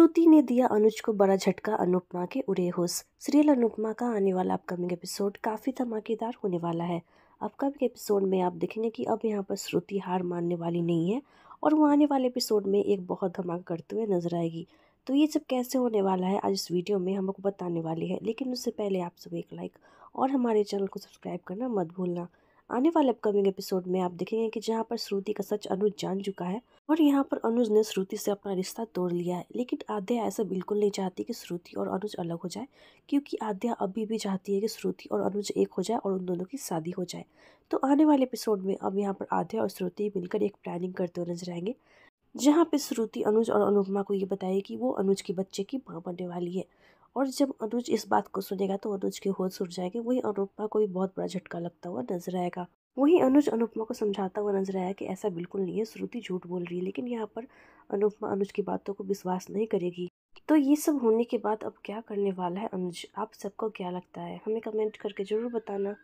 श्रुति ने दिया अनुज को बड़ा झटका अनुपमा के उड़े होश सीरियल अनुपमा का आने वाला अपकमिंग एपिसोड काफ़ी धमाकेदार होने वाला है अपकमिंग एपिसोड में आप देखेंगे कि अब यहाँ पर श्रुति हार मानने वाली नहीं है और वो आने वाले एपिसोड में एक बहुत धमाका करते हुए नजर आएगी तो ये सब कैसे होने वाला है आज इस वीडियो में हम आपको बताने वाली है लेकिन उससे पहले आप सब एक लाइक और हमारे चैनल को सब्सक्राइब करना मत भूलना आने वाले अपकमिंग एपिसोड में आप देखेंगे कि जहाँ पर श्रुति का सच अनुज जान चुका है और यहाँ पर अनुज ने श्रुति से अपना रिश्ता तोड़ लिया है लेकिन आद्या ऐसा बिल्कुल नहीं चाहती कि श्रुति और अनुज अलग हो जाए क्योंकि आद्या अभी भी चाहती है कि श्रुति और अनुज एक हो जाए और उन दोनों की शादी हो जाए तो आने वाले एपिसोड में अब यहाँ पर आद्या और श्रुति मिलकर एक प्लानिंग करते हुए नजर आएंगे जहाँ पे श्रुति अनुज और अनुपमा को ये बताए कि वो अनुज के बच्चे की माँ बनने वाली है और जब अनुज इस बात को सुनेगा तो अनुज के होश उड़ जाएंगे वही अनुपमा को भी बहुत बड़ा झटका लगता हुआ नजर आएगा वही अनुज अनुपमा को समझाता हुआ नजर आया कि ऐसा बिल्कुल नहीं है श्रुति झूठ बोल रही है लेकिन यहाँ पर अनुपमा अनुज की बातों को विश्वास नहीं करेगी तो ये सब होने के बाद अब क्या करने वाला है अनुज आप सबको क्या लगता है हमें कमेंट करके ज़रूर बताना